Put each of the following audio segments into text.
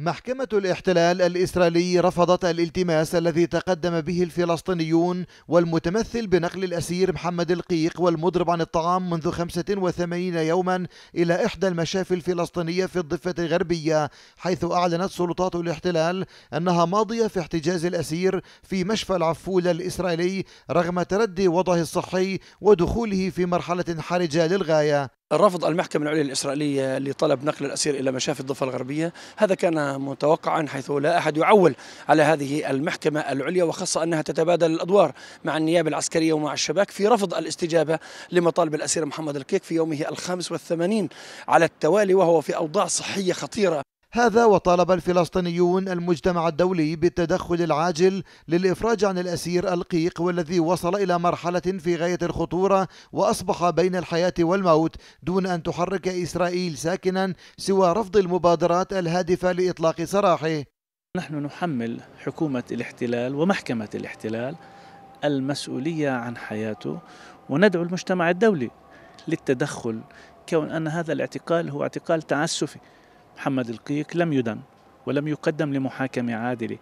محكمة الاحتلال الإسرائيلي رفضت الالتماس الذي تقدم به الفلسطينيون والمتمثل بنقل الأسير محمد القيق والمضرب عن الطعام منذ 85 يوما إلى إحدى المشافي الفلسطينية في الضفة الغربية حيث أعلنت سلطات الاحتلال أنها ماضية في احتجاز الأسير في مشفى العفول الإسرائيلي رغم تردي وضعه الصحي ودخوله في مرحلة حرجة للغاية رفض المحكمة العليا الإسرائيلية لطلب نقل الأسير إلى مشافي الضفة الغربية هذا كان متوقعا حيث لا أحد يعول على هذه المحكمة العليا وخاصة أنها تتبادل الأدوار مع النيابة العسكرية ومع الشباك في رفض الاستجابة لمطالب الأسير محمد الكيك في يومه الخامس والثمانين على التوالي وهو في أوضاع صحية خطيرة هذا وطالب الفلسطينيون المجتمع الدولي بالتدخل العاجل للإفراج عن الأسير القيق والذي وصل إلى مرحلة في غاية الخطورة وأصبح بين الحياة والموت دون أن تحرك إسرائيل ساكنا سوى رفض المبادرات الهادفة لإطلاق سراحه نحن نحمل حكومة الاحتلال ومحكمة الاحتلال المسؤولية عن حياته وندعو المجتمع الدولي للتدخل كون أن هذا الاعتقال هو اعتقال تعسفي محمد القيك لم يدن ولم يقدم لمحاكمة عادلة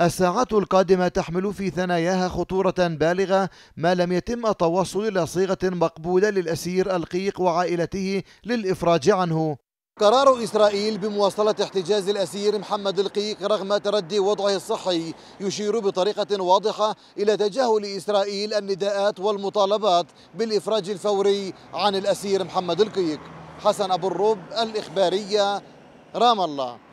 الساعات القادمة تحمل في ثناياها خطورة بالغة ما لم يتم التوصل إلى صيغة مقبولة للأسير القيق وعائلته للإفراج عنه قرار إسرائيل بمواصلة احتجاز الأسير محمد القيق رغم تردي وضعه الصحي يشير بطريقة واضحة إلى تجاهل إسرائيل النداءات والمطالبات بالإفراج الفوري عن الأسير محمد القيق حسن أبو الروب الإخبارية رام الله